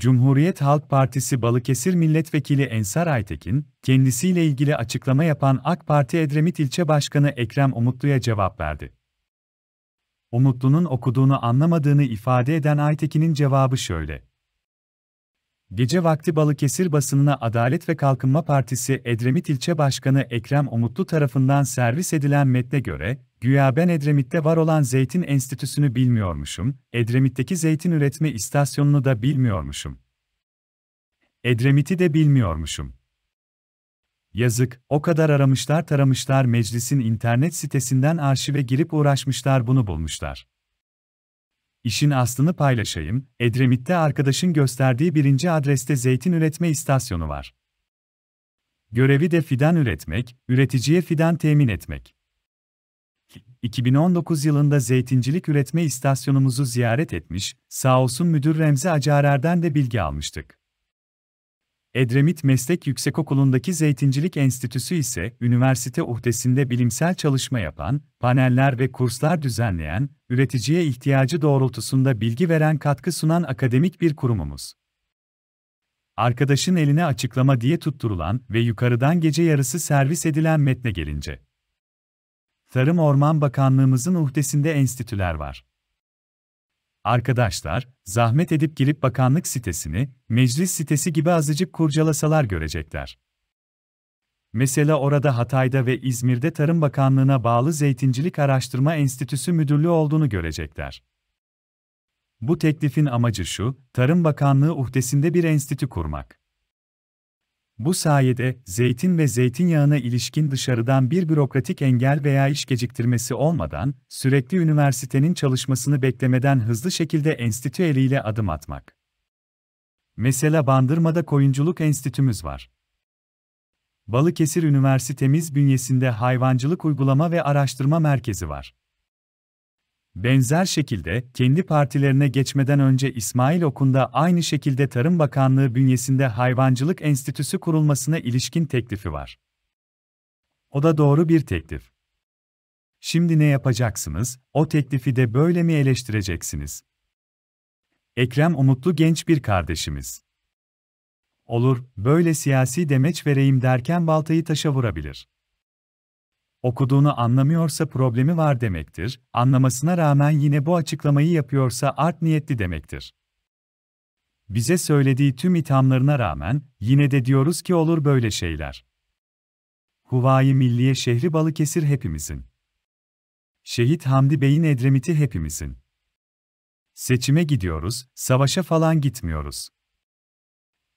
Cumhuriyet Halk Partisi Balıkesir Milletvekili Ensar Aytekin, kendisiyle ilgili açıklama yapan AK Parti Edremit İlçe Başkanı Ekrem Umutlu'ya cevap verdi. Umutlu'nun okuduğunu anlamadığını ifade eden Aytekin'in cevabı şöyle. Gece vakti Balıkesir basınına Adalet ve Kalkınma Partisi Edremit İlçe Başkanı Ekrem Umutlu tarafından servis edilen metne göre, Güya ben Edremit'te var olan Zeytin Enstitüsü'nü bilmiyormuşum, Edremit'teki zeytin üretme istasyonunu da bilmiyormuşum. Edremit'i de bilmiyormuşum. Yazık, o kadar aramışlar taramışlar meclisin internet sitesinden arşive girip uğraşmışlar bunu bulmuşlar. İşin aslını paylaşayım, Edremit'te arkadaşın gösterdiği birinci adreste zeytin üretme istasyonu var. Görevi de fidan üretmek, üreticiye fidan temin etmek. 2019 yılında zeytincilik üretme istasyonumuzu ziyaret etmiş, sağ olsun müdür Remzi Acarer'den de bilgi almıştık. Edremit Meslek Yüksekokulu'ndaki Zeytincilik Enstitüsü ise üniversite uhdesinde bilimsel çalışma yapan, paneller ve kurslar düzenleyen, üreticiye ihtiyacı doğrultusunda bilgi veren katkı sunan akademik bir kurumumuz. Arkadaşın eline açıklama diye tutturulan ve yukarıdan gece yarısı servis edilen metne gelince Tarım Orman Bakanlığımızın uhdesinde enstitüler var. Arkadaşlar, zahmet edip girip bakanlık sitesini, meclis sitesi gibi azıcık kurcalasalar görecekler. Mesela orada Hatay'da ve İzmir'de Tarım Bakanlığı'na bağlı Zeytincilik Araştırma Enstitüsü Müdürlüğü olduğunu görecekler. Bu teklifin amacı şu, Tarım Bakanlığı uhdesinde bir enstitü kurmak. Bu sayede zeytin ve zeytinyağına ilişkin dışarıdan bir bürokratik engel veya iş geciktirmesi olmadan, sürekli üniversitenin çalışmasını beklemeden hızlı şekilde enstitü eliyle adım atmak. Mesela Bandırma'da Koyunculuk Enstitümüz var. Balıkesir Üniversitemiz bünyesinde Hayvancılık Uygulama ve Araştırma Merkezi var. Benzer şekilde kendi partilerine geçmeden önce İsmail Okun'da aynı şekilde Tarım Bakanlığı bünyesinde Hayvancılık Enstitüsü kurulmasına ilişkin teklifi var. O da doğru bir teklif. Şimdi ne yapacaksınız? O teklifi de böyle mi eleştireceksiniz? Ekrem umutlu genç bir kardeşimiz. Olur, böyle siyasi demeç vereyim derken baltayı taşa vurabilir okuduğunu anlamıyorsa problemi var demektir, anlamasına rağmen yine bu açıklamayı yapıyorsa art niyetli demektir. Bize söylediği tüm ithamlarına rağmen, yine de diyoruz ki olur böyle şeyler. Huvayi Milliye şehri Balıkesir hepimizin. Şehit Hamdi Bey'in Edremit'i hepimizin. Seçime gidiyoruz, savaşa falan gitmiyoruz.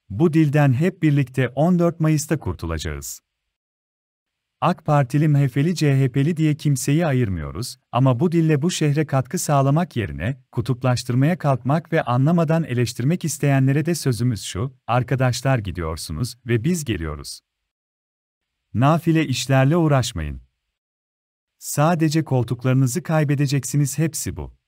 Bu dilden hep birlikte 14 Mayıs'ta kurtulacağız. AK Partili MHP'li CHP'li diye kimseyi ayırmıyoruz ama bu dille bu şehre katkı sağlamak yerine kutuplaştırmaya kalkmak ve anlamadan eleştirmek isteyenlere de sözümüz şu, arkadaşlar gidiyorsunuz ve biz geliyoruz. Nafile işlerle uğraşmayın. Sadece koltuklarınızı kaybedeceksiniz hepsi bu.